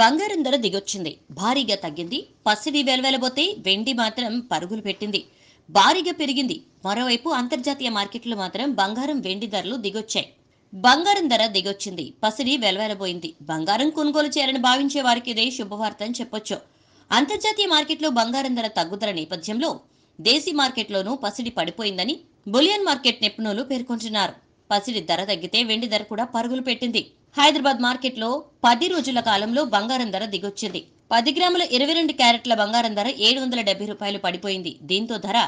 బంగారం ధర దిగొచ్చింది భారీగా తగ్గింది పసిడి వెలవెలబోతే వెండి మాత్రం పరుగులు పెట్టింది భారీగా పెరిగింది మరోవైపు అంతర్జాతీయ మార్కెట్లు మాత్రం బంగారం వెండి ధరలు దిగొచ్చాయి బంగారం ధర దిగొచ్చింది పసిడి వెలవెలబోయింది బంగారం కొనుగోలు చేయాలని భావించే వారికి ఇదే శుభవార్త అని చెప్పొచ్చు అంతర్జాతీయ మార్కెట్లో బంగారం ధర తగ్గుదల నేపథ్యంలో దేశీ మార్కెట్లోనూ పసిడి పడిపోయిందని బులియన్ మార్కెట్ నిపుణులు పేర్కొంటున్నారు పసిడి ధర తగ్గితే వెండి ధర కూడా పరుగులు పెట్టింది హైదరాబాద్ మార్కెట్లో పది రోజుల కాలంలో బంగారం ధర దిగొచ్చింది పది గ్రాముల ఇరవై రెండు క్యారెట్ల బంగారం ధర ఏడు వందల డెబ్బై రూపాయలు పడిపోయింది దీంతో ధర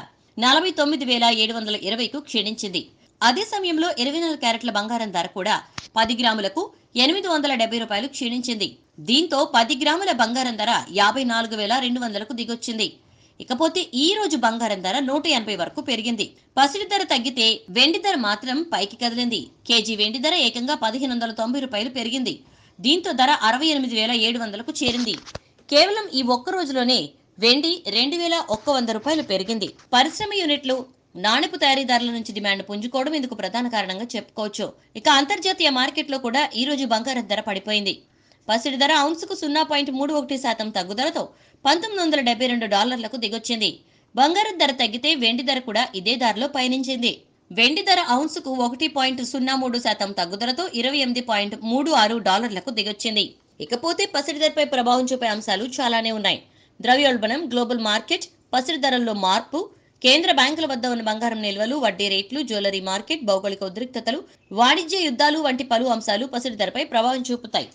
నలభై తొమ్మిది వేల ఏడు వందల ఇరవైకు క్షీణించింది అదే సమయంలో ఇరవై నాలుగు క్యారెట్ల బంగారం ధర కూడా పది గ్రాములకు ఎనిమిది వందల డెబ్బై రూపాయలు క్షీణించింది దీంతో పది గ్రాముల బంగారం ధర యాభై నాలుగు వేల రెండు వందలకు దిగొచ్చింది ఇకపోతే ఈ రోజు బంగారం ధర నూట ఎనభై వరకు పెరిగింది పసిడి ధర తగ్గితే వెండి ధర మాత్రం పైకి కదిలింది కేజీ వెండి ధర ఏకంగా పదిహేను వందల తొంభై రూపాయలు పెరిగింది దీంతో ధర అరవై ఎనిమిది వేల ఏడు వందలకు చేరింది కేవలం ఈ ఒక్క రోజులోనే వెండి రెండు వేల ఒక్క వంద రూపాయలు పెరిగింది పరిశ్రమ యూనిట్లు నాణెపు తయారీదారుల నుంచి డిమాండ్ పుంజుకోవడం ఇందుకు ప్రధాన కారణంగా చెప్పుకోవచ్చు ఇక అంతర్జాతీయ మార్కెట్లో కూడా ఈ రోజు బంగారం ధర పడిపోయింది పసిడి ధర ఔన్సుకు సున్నా పాయింట్ మూడు ఒకటి శాతం తగ్గుదలతో పంతొమ్మిది వందల డెబ్బై రెండు డాలర్లకు దిగొచ్చింది బంగారు ధర తగ్గితే వెండి ధర కూడా ఇదే దారిలో పయనించింది వెండి ధర ఔన్సుకు ఒకటి పాయింట్ సున్నా మూడు శాతం తగ్గుదలతో ఇరవై ఎనిమిది పాయింట్ మూడు ఆరు డాలర్లకు దిగొచ్చింది ఇకపోతే పసిడి ధరపై ప్రభావం చూపే అంశాలు చాలానే ఉన్నాయి ద్రవ్యోల్బణం గ్లోబల్ మార్కెట్ పసిడి ధరల్లో మార్పు కేంద్ర బ్యాంకుల వద్ద ఉన్న బంగారం నిల్వలు వడ్డీ రేట్లు జ్యువెలరీ మార్కెట్ భౌగోళిక ఉద్రిక్తతలు వాణిజ్య యుద్ధాలు వంటి పలు అంశాలు పసిడి ధరపై ప్రభావం చూపుతాయి